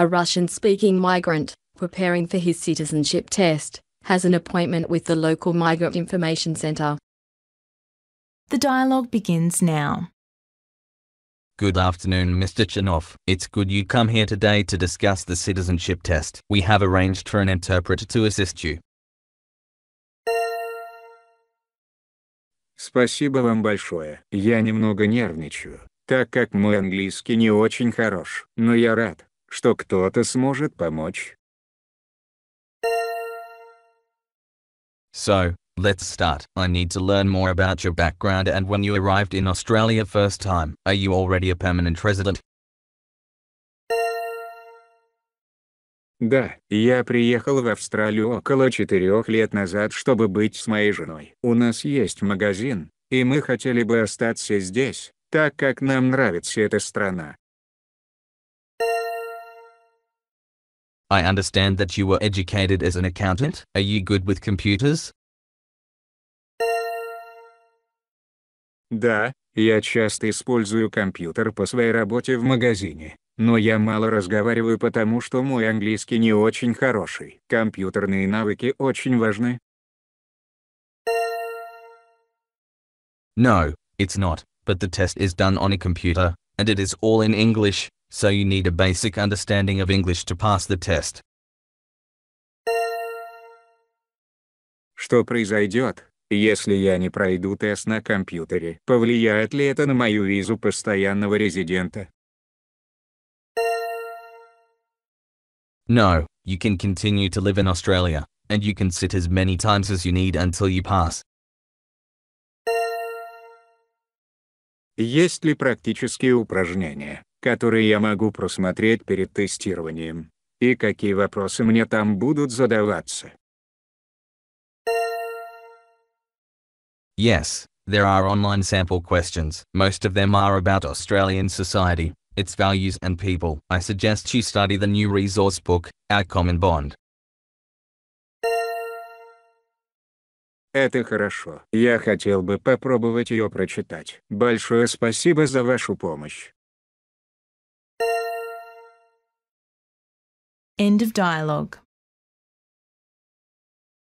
a Russian speaking migrant, preparing for his citizenship test, has an appointment with the local Migrant Information Centre. The dialogue begins now. Good afternoon, Mr. Chernov. It's good you come here today to discuss the citizenship test. We have arranged for an interpreter to assist you. Спасибо вам большое. Я немного нервничаю, так как мой английский не очень хорош, но я рад, что кто-то сможет помочь. So, let's start. I need to learn more about your background and when you arrived in Australia first time. Are you already a permanent resident? Да, я приехал в Австралию около четырех лет назад, чтобы быть с моей женой. У нас есть магазин, и мы хотели бы остаться здесь, так как нам нравится эта страна. I understand that you were educated as an accountant. Are you good with computers? Да, я часто использую компьютер по своей работе в магазине, но я мало разговариваю потому что мой английский не очень хороший. Компьютерные навыки очень важны. No, it's not, but the test is done on a computer, and it is all in English so you need a basic understanding of English to pass the test. Что произойдет, если я не пройду тест на компьютере? Повлияет ли это на мою визу постоянного резидента? No, you can continue to live in Australia, and you can sit as many times as you need until you pass. Есть ли практические упражнения? которые я могу просмотреть перед тестированием, и какие вопросы мне там будут задаваться. Yes, there are online sample questions. Most of them are about Australian society, its values and people. I suggest you study the new resource book, Our Common Bond. Это хорошо. Я хотел бы попробовать ее прочитать. Большое спасибо за вашу помощь. End of dialogue.